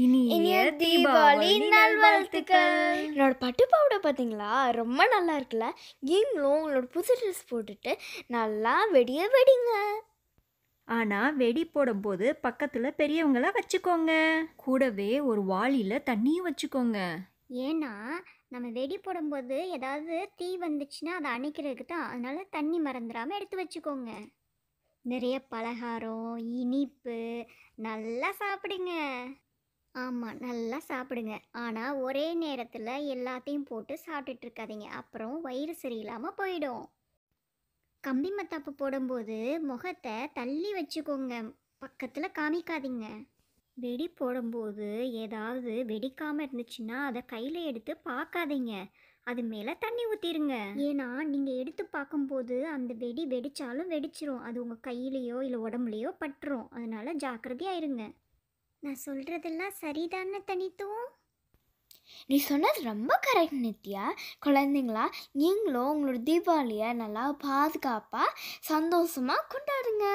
இனிய தீபாவளி நல்வாழ்த்துக்கள் என்னோட பட்டு பாவடை பார்த்தீங்களா ரொம்ப நல்லா இருக்குல்ல நீங்களும் உங்களோட புது ட்ரெஸ் போட்டுட்டு நல்லா வெடிய வெடிங்க ஆனால் வெடி போடும்போது பக்கத்தில் பெரியவங்களாம் வச்சுக்கோங்க கூடவே ஒரு வாளியில் தண்ணியும் வச்சுக்கோங்க ஏன்னா நம்ம வெடி போடும்போது ஏதாவது தீ வந்துச்சுன்னா அதை அணைக்கிறதுக்கு தான் அதனால தண்ணி மறந்துடாமல் எடுத்து வச்சுக்கோங்க நிறைய பலகாரம் இனிப்பு நல்லா சாப்பிடுங்க ஆமாம் நல்லா சாப்பிடுங்க ஆனால் ஒரே நேரத்தில் எல்லாத்தையும் போட்டு சாப்பிட்டுட்ருக்காதீங்க அப்புறம் வயிறு சரியில்லாமல் போயிடும் கம்பி மத்தாப்பு போடும்போது முகத்தை தள்ளி வச்சுக்கோங்க பக்கத்தில் காமிக்காதீங்க வெடி போடும்போது ஏதாவது வெடிக்காமல் இருந்துச்சுன்னா அதை கையில் எடுத்து பார்க்காதீங்க அது மேலே தண்ணி ஊற்றிடுங்க ஏன்னா நீங்கள் எடுத்து பார்க்கும்போது அந்த வெடி வெடித்தாலும் வெடிச்சிரும் அது உங்கள் கையிலையோ இல்லை உடம்புலையோ பட்டுரும் அதனால் ஜாக்கிரதையாக இருங்க நான் சொல்கிறதெல்லாம் சரிதான தனித்துவம் நீ சொன்னது ரொம்ப கரெக்ட் நித்யா குழந்தைங்களா நீங்களும் உங்களோட தீபாவளியை நல்லா பாதுகாப்பாக சந்தோஷமாக கொண்டாடுங்க